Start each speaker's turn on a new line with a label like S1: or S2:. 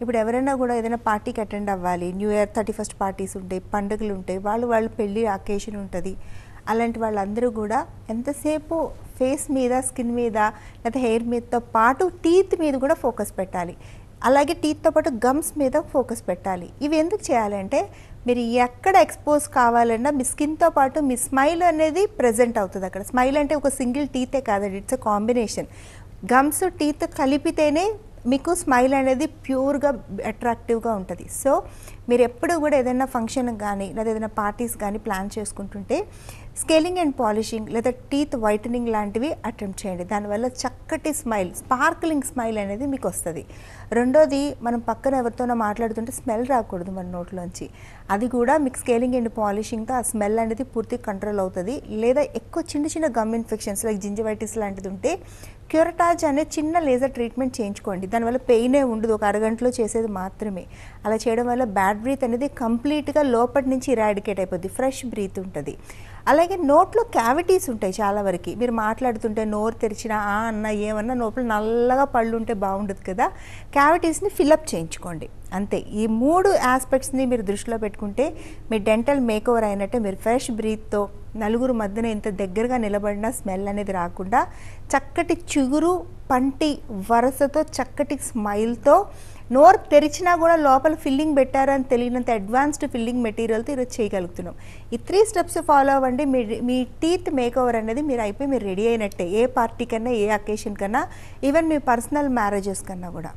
S1: ఇప్పుడు ఎవరైనా కూడా ఏదైనా పార్టీకి అటెండ్ అవ్వాలి new year thirty first parties ఉంటాయి పండుగలు ఉంటాయి వాళ్ళు వాళ్ళు పెళ్ళి అకేషన్ ఉంటుంది అలాంటి వాళ్ళందరూ కూడా ఎంతసేపు ఫేస్ మీద స్కిన్ మీద లేకపోతే హెయిర్ మీదతో పాటు టీత్ మీద కూడా ఫోకస్ పెట్టాలి అలాగే టీత్తో పాటు గమ్స్ మీద ఫోకస్ పెట్టాలి ఇవి ఎందుకు చేయాలంటే మీరు ఎక్కడ ఎక్స్పోజ్ కావాలన్నా మీ స్కిన్తో పాటు మీ స్మైల్ అనేది ప్రజెంట్ అవుతుంది అక్కడ స్మైల్ అంటే ఒక సింగిల్ టీతే కాదండి it's a combination gums teeth కలిపితేనే మీకు స్మైల్ అనేది ప్యూర్గా అట్రాక్టివ్గా ఉంటుంది సో మీరు ఎప్పుడు కూడా ఏదైనా ఫంక్షన్ కానీ లేదా ఏదైనా పార్టీస్ కానీ ప్లాన్ చేసుకుంటుంటే స్కేలింగ్ అండ్ పాలిషింగ్ లేదా టీత్ వైటనింగ్ లాంటివి అటెంప్ట్ చేయండి దానివల్ల చక్కటి స్మైల్ స్పార్క్లింగ్ స్మైల్ అనేది మీకు వస్తుంది రెండోది మనం పక్కన ఎవరితోనో మాట్లాడుతుంటే స్మెల్ రాకూడదు మన నోట్లోంచి అది కూడా మీకు స్కేలింగ్ అండ్ పాలిషింగ్తో ఆ స్మెల్ అనేది పూర్తి కంట్రోల్ అవుతుంది లేదా ఎక్కువ చిన్న చిన్న గమ్ ఇన్ఫెక్షన్స్ లైక్ జింజవైటిస్ లాంటిది ఉంటే క్యూరటాజ్ అనే చిన్న లేజర్ ట్రీట్మెంట్ చేయించుకోండి దానివల్ల పెయినే ఉండదు ఒక అరగంటలో చేసేది మాత్రమే అలా చేయడం వల్ల బ్యాడ్ బ్రీత్ అనేది కంప్లీట్గా లోపటి నుంచి ఇరాడికేట్ అయిపోద్ది ఫ్రెష్ బ్రీత్ ఉంటుంది అలాగే నోట్లో క్యావిటీస్ ఉంటాయి చాలా వరకు మీరు మాట్లాడుతుంటే నోరు తెరిచినా ఆ అన్న ఏమన్నా నోట్లు నల్లగా పళ్ళు ఉంటే బాగుండదు కదా క్యావిటీస్ని ఫిలప్ చేయించుకోండి అంతే ఈ మూడు ఆస్పెక్ట్స్ని మీరు దృష్టిలో పెట్టుకుంటే మీ డెంటల్ మేకోవర్ అయినట్టే మీరు ఫ్రెష్ బ్రీత్తో నలుగురు మధ్యన ఇంత దగ్గరగా నిలబడిన స్మెల్ అనేది రాకుండా చక్కటి చిగురు పంటి వరసతో చక్కటి స్మైల్తో నోరు తెరిచినా కూడా లోపల ఫిల్లింగ్ పెట్టారని తెలియనంత అడ్వాన్స్డ్ ఫిల్లింగ్ మెటీరియల్తో ఈరోజు చేయగలుగుతున్నాం ఈ త్రీ స్టెప్స్ ఫాలో అవ్వండి మీ మీ టీత్ మేకోవర్ అనేది మీరు అయిపోయి మీరు రెడీ అయినట్టే ఏ పార్టీ కన్నా ఏ అకేషన్ కన్నా ఈవెన్ మీ పర్సనల్ మ్యారేజెస్ కన్నా కూడా